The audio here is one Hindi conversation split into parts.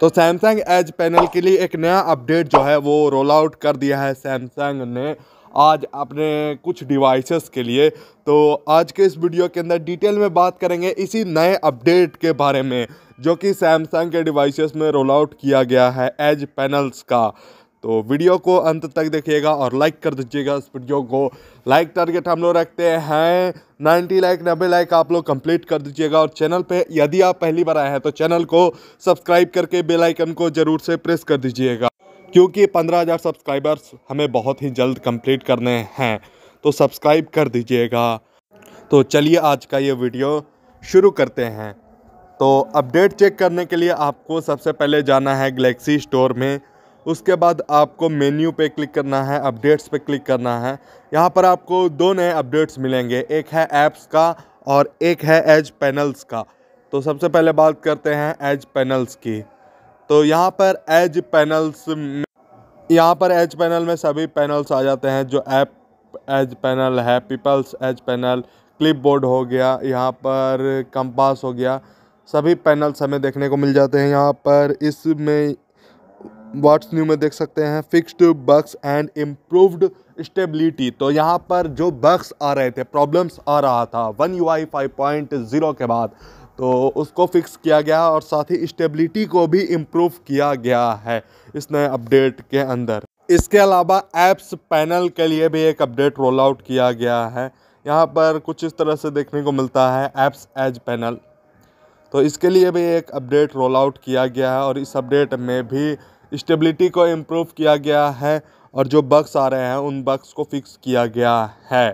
तो सैमसंग एज पैनल के लिए एक नया अपडेट जो है वो रोल आउट कर दिया है सैमसंग ने आज अपने कुछ डिवाइसेस के लिए तो आज के इस वीडियो के अंदर डिटेल में बात करेंगे इसी नए अपडेट के बारे में जो कि सैमसंग के डिवाइसेस में रोल आउट किया गया है एज पैनल्स का तो वीडियो को अंत तक देखिएगा और लाइक कर दीजिएगा इस वीडियो को लाइक टारगेट हम लोग रखते हैं 90 लाइक 90 लाइक आप लोग कंप्लीट कर दीजिएगा और चैनल पे यदि आप पहली बार आए हैं तो चैनल को सब्सक्राइब करके बेल आइकन को ज़रूर से प्रेस कर दीजिएगा क्योंकि 15000 सब्सक्राइबर्स हमें बहुत ही जल्द कंप्लीट करने हैं तो सब्सक्राइब कर दीजिएगा तो चलिए आज का ये वीडियो शुरू करते हैं तो अपडेट चेक करने के लिए आपको सबसे पहले जाना है गलेक्सी स्टोर में उसके बाद आपको मेन्यू पे क्लिक करना है अपडेट्स पे क्लिक करना है यहाँ पर आपको दो नए अपडेट्स मिलेंगे एक है ऐप्स का और एक है एज पैनल्स का तो सबसे पहले बात करते हैं एज पैनल्स की तो यहाँ पर एज पैनल्स यहाँ पर एज पैनल में सभी पैनल्स आ जाते हैं जो ऐप एज पैनल है people's edge panel clipboard हो गया यहाँ पर कंपास हो गया सभी पैनल्स हमें देखने को मिल जाते हैं यहाँ पर इसमें व्हाट्स न्यू में देख सकते हैं fixed bugs and improved stability तो यहाँ पर जो बग्स आ रहे थे प्रॉब्लम्स आ रहा था one U I five point zero के बाद तो उसको फिक्स किया गया और साथ ही स्टेबिलिटी को भी इम्प्रूव किया गया है इस नए अपडेट के अंदर इसके अलावा एप्स पैनल के लिए भी एक अपडेट रोल आउट किया गया है यहाँ पर कुछ इस तरह से देखने को मिलता है एप्स एज पैनल तो इसके लिए भी एक अपडेट रोल आउट किया गया है और इस अपडेट में भी स्टेबिलिटी को इम्प्रूव किया गया है और जो बग्स आ रहे हैं उन बग्स को फिक्स किया गया है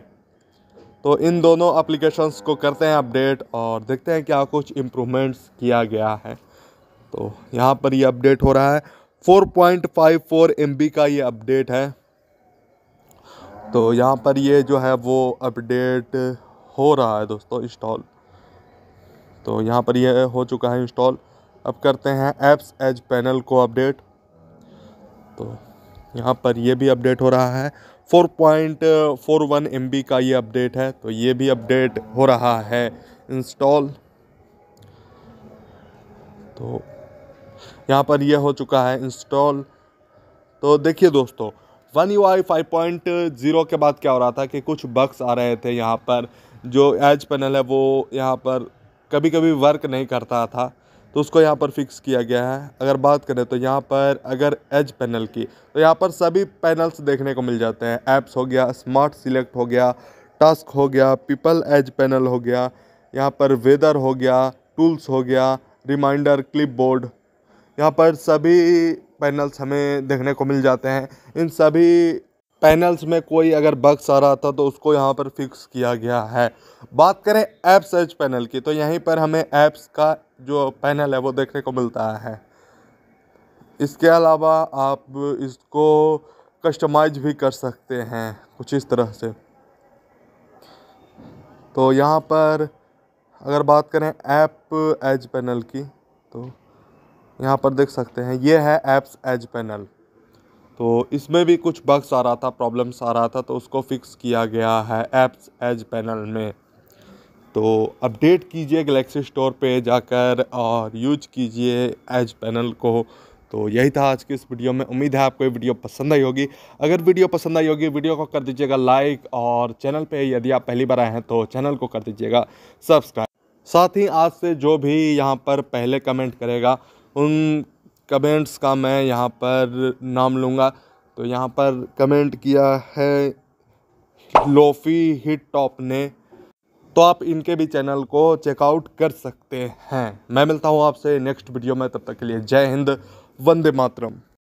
तो इन दोनों अप्लीकेशनस को करते हैं अपडेट और देखते हैं क्या कुछ इम्प्रूवमेंट्स किया गया है तो यहाँ पर ये अपडेट हो रहा है 4.54 पॉइंट का ये अपडेट है तो यहाँ पर ये जो है वो अपडेट हो रहा है दोस्तों इंस्टॉल तो यहाँ पर ये हो चुका है इंस्टॉल अब करते हैं एप्स एज पैनल को अपडेट तो यहाँ पर ये भी अपडेट हो रहा है 4.41 पॉइंट uh, का ये अपडेट है तो ये भी अपडेट हो रहा है इंस्टॉल तो यहाँ पर यह हो चुका है इंस्टॉल तो देखिए दोस्तों one U I five point zero के बाद क्या हो रहा था कि कुछ बक्स आ रहे थे यहाँ पर जो एज पैनल है वो यहाँ पर कभी कभी वर्क नहीं करता था तो उसको यहाँ पर फिक्स किया गया है अगर बात करें तो यहाँ पर अगर एज पैनल की तो यहाँ पर सभी पैनल्स देखने को मिल जाते हैं ऐप्स हो गया स्मार्ट सिलेक्ट हो गया टास्क हो गया पीपल एज पैनल हो गया यहाँ पर वेदर हो गया टूल्स हो गया रिमाइंडर क्लिप बोर्ड यहाँ पर सभी पैनल्स हमें देखने को मिल जाते हैं इन सभी पैनल्स में कोई अगर बग्स आ रहा था तो उसको यहाँ पर फिक्स किया गया है बात करें ऐप सर्च पैनल की तो यहीं पर हमें ऐप्स का जो पैनल है वो देखने को मिलता है इसके अलावा आप इसको कस्टमाइज भी कर सकते हैं कुछ इस तरह से तो यहाँ पर अगर बात करें ऐप एज पैनल की तो यहाँ पर देख सकते हैं ये है ऐप्स एज पैनल तो इसमें भी कुछ बग्स आ रहा था प्रॉब्लम्स आ रहा था तो उसको फिक्स किया गया है ऐप्स एज पैनल में तो अपडेट कीजिए गलेक्सी स्टोर पे जाकर और यूज कीजिए एज पैनल को तो यही था आज की इस वीडियो में उम्मीद है आपको ये वीडियो पसंद आई होगी अगर वीडियो पसंद आई होगी वीडियो को कर दीजिएगा लाइक और चैनल पे यदि आप पहली बार आए हैं तो चैनल को कर दीजिएगा सब्सक्राइब साथ ही आज से जो भी यहाँ पर पहले कमेंट करेगा उन कमेंट्स का मैं यहाँ पर नाम लूँगा तो यहाँ पर कमेंट किया है लोफी हिट टॉप ने तो आप इनके भी चैनल को चेकआउट कर सकते हैं मैं मिलता हूँ आपसे नेक्स्ट वीडियो में तब तक के लिए जय हिंद वंदे मातरम